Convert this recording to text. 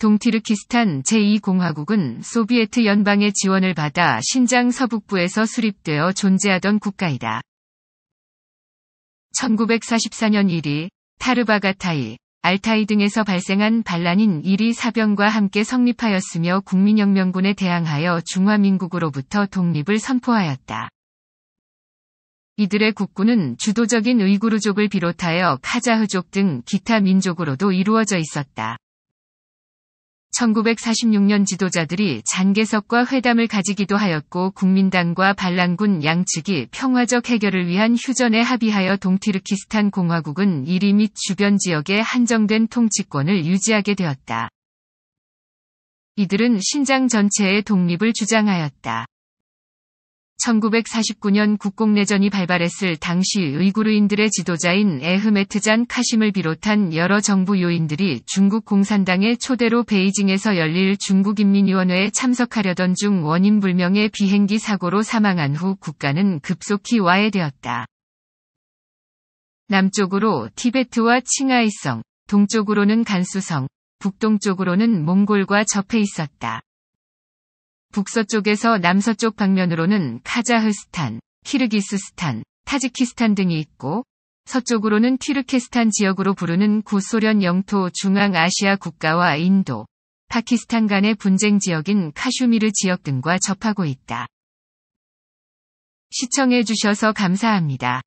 동티르키스탄 제2공화국은 소비에트 연방의 지원을 받아 신장 서북부에서 수립되어 존재하던 국가이다. 1944년 1위 타르바가타이, 알타이 등에서 발생한 반란인 1위 사병과 함께 성립하였으며 국민혁명군에 대항하여 중화민국으로부터 독립을 선포하였다. 이들의 국군은 주도적인 의구르족을 비롯하여 카자흐족 등 기타 민족으로도 이루어져 있었다. 1946년 지도자들이 장개석과 회담을 가지기도 하였고 국민당과 반란군 양측이 평화적 해결을 위한 휴전에 합의하여 동티르키스탄 공화국은 이리 및 주변 지역에 한정된 통치권을 유지하게 되었다. 이들은 신장 전체의 독립을 주장하였다. 1949년 국공내전이 발발했을 당시 의구르인들의 지도자인 에흐메트잔 카심을 비롯한 여러 정부 요인들이 중국 공산당의 초대로 베이징에서 열릴 중국인민위원회에 참석하려던 중 원인 불명의 비행기 사고로 사망한 후 국가는 급속히 와해되었다. 남쪽으로 티베트와 칭하이성, 동쪽으로는 간수성, 북동쪽으로는 몽골과 접해 있었다. 북서쪽에서 남서쪽 방면으로는 카자흐스탄, 키르기스스탄, 타지키스탄 등이 있고 서쪽으로는 티르케스탄 지역으로 부르는 구소련 영토 중앙아시아 국가와 인도, 파키스탄 간의 분쟁 지역인 카슈미르 지역 등과 접하고 있다. 시청해 주셔서 감사합니다.